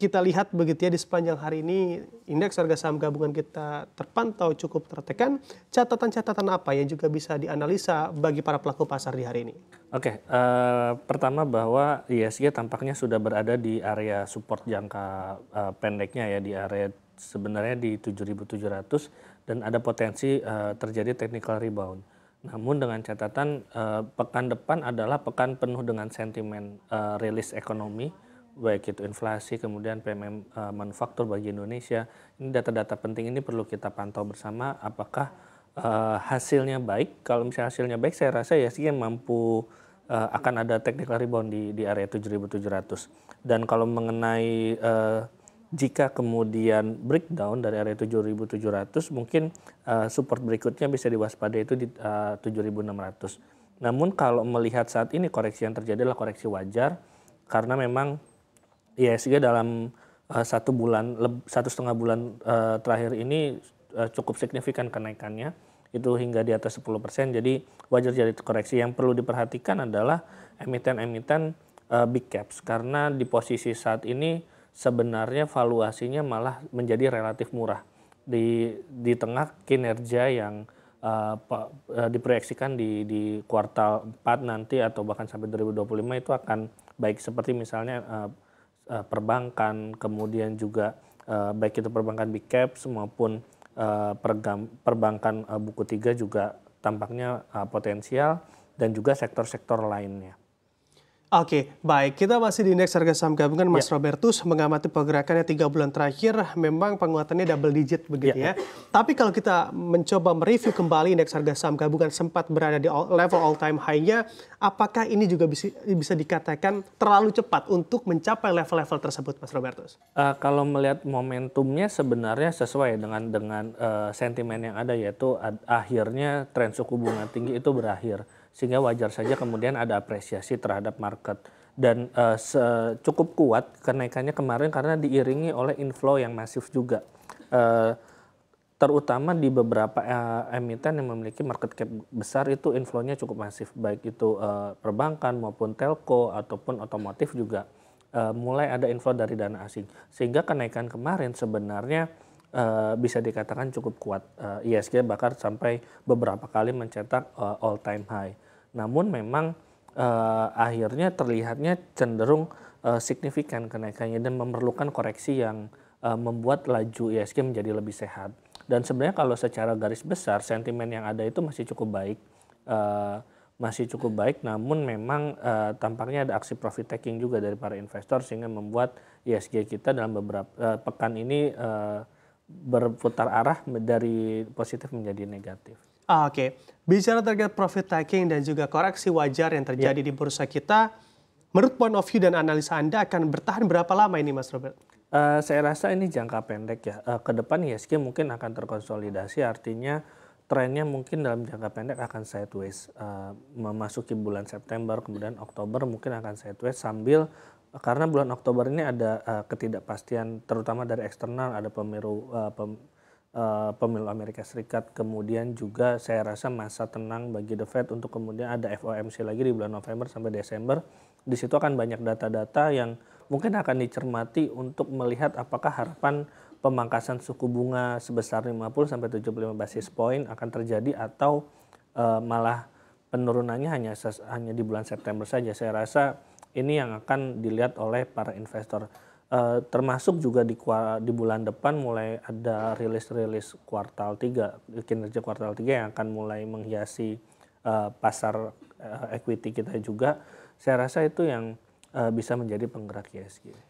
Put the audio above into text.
kita lihat begitu ya di sepanjang hari ini indeks harga saham gabungan kita terpantau cukup tertekan. Catatan-catatan apa yang juga bisa dianalisa bagi para pelaku pasar di hari ini? Oke, okay, uh, eh, pertama bahwa ISG tampaknya sudah berada di area support jangka uh, pendeknya ya di area sebenarnya di 7.700 dan ada potensi uh, terjadi technical rebound. Namun dengan catatan uh, pekan depan adalah pekan penuh dengan sentimen uh, rilis ekonomi baik itu inflasi kemudian PMM uh, eh, manufaktur bagi Indonesia ini data-data penting ini perlu kita pantau bersama apakah uh, hasilnya baik kalau misalnya hasilnya baik saya rasa ya sih mampu uh, akan ada technical rebound di di area 7700 dan kalau mengenai uh, jika kemudian breakdown dari area 7700 mungkin uh, support berikutnya bisa diwaspadai itu di uh, 7600 namun kalau melihat saat ini koreksi yang terjadi adalah koreksi wajar karena memang Iya, sehingga dalam uh, satu bulan satu setengah bulan uh, terakhir ini uh, cukup signifikan kenaikannya itu hingga di atas 10%. Jadi wajar jadi koreksi. Yang perlu diperhatikan adalah emiten-emiten uh, big caps karena di posisi saat ini sebenarnya valuasinya malah menjadi relatif murah di di tengah kinerja yang uh, diproyeksikan di di kuartal 4 nanti atau bahkan sampai 2025 itu akan baik seperti misalnya uh, uh, perbankan, kemudian juga uh, baik itu perbankan big caps maupun uh, perbankan uh, buku tiga juga tampaknya uh, potensial dan juga sektor-sektor lainnya. Oke, baik. Kita masih di indeks harga saham gabungan Mas ya. Robertus mengamati pergerakannya tiga bulan terakhir memang penguatannya double digit begitu ya. ya. Tapi kalau kita mencoba mereview kembali indeks harga saham gabungan sempat berada di all, level all time high-nya, apakah ini juga bisa, bisa dikatakan terlalu cepat untuk mencapai level-level tersebut Mas Robertus? Uh, eh, kalau melihat momentumnya sebenarnya sesuai dengan dengan uh, sentimen yang ada yaitu ad, akhirnya tren suku bunga tinggi itu berakhir sehingga wajar saja kemudian ada apresiasi terhadap market dan uh, eh, cukup kuat kenaikannya kemarin karena diiringi oleh inflow yang masif juga uh, terutama di beberapa uh, emiten yang memiliki market cap besar itu inflownya cukup masif baik itu uh, perbankan maupun telco ataupun otomotif juga uh, mulai ada inflow dari dana asing sehingga kenaikan kemarin sebenarnya uh, bisa dikatakan cukup kuat. Uh, eh, ISG e bahkan sampai beberapa kali mencetak uh, eh, all time high. Namun memang uh, akhirnya terlihatnya cenderung uh, signifikan kenaikannya dan memerlukan koreksi yang uh, membuat laju ISG e menjadi lebih sehat. Dan sebenarnya kalau secara garis besar sentimen yang ada itu masih cukup baik. Uh, masih cukup baik, namun memang uh, tampaknya ada aksi profit taking juga dari para investor sehingga membuat ISG e kita dalam beberapa uh, pekan ini uh, berputar arah dari positif menjadi negatif. Ah, oke, okay. bicara terkait profit taking dan juga koreksi wajar yang terjadi yeah. di bursa kita, menurut point of view dan analisa Anda akan bertahan berapa lama ini, Mas Robert? Uh, saya rasa ini jangka pendek ya. Uh, ke depan ISG mungkin akan terkonsolidasi, artinya trennya mungkin dalam jangka pendek akan sideways. Uh, memasuki bulan September, kemudian Oktober mungkin akan sideways sambil karena bulan Oktober ini ada uh, ketidakpastian terutama dari eksternal ada pemilu uh, eh, pem, uh, pemilu Amerika Serikat kemudian juga saya rasa masa tenang bagi The Fed untuk kemudian ada FOMC lagi di bulan November sampai Desember di situ akan banyak data-data yang mungkin akan dicermati untuk melihat apakah harapan pemangkasan suku bunga sebesar 50 sampai 75 basis point akan terjadi atau uh, malah penurunannya hanya hanya di bulan September saja saya rasa ini yang akan dilihat oleh para investor. Uh, termasuk juga di, di bulan depan mulai ada rilis-rilis kuartal 3, kinerja kuartal 3 yang akan mulai menghiasi uh, pasar uh, equity kita juga. Saya rasa itu yang uh, bisa menjadi penggerak Ya,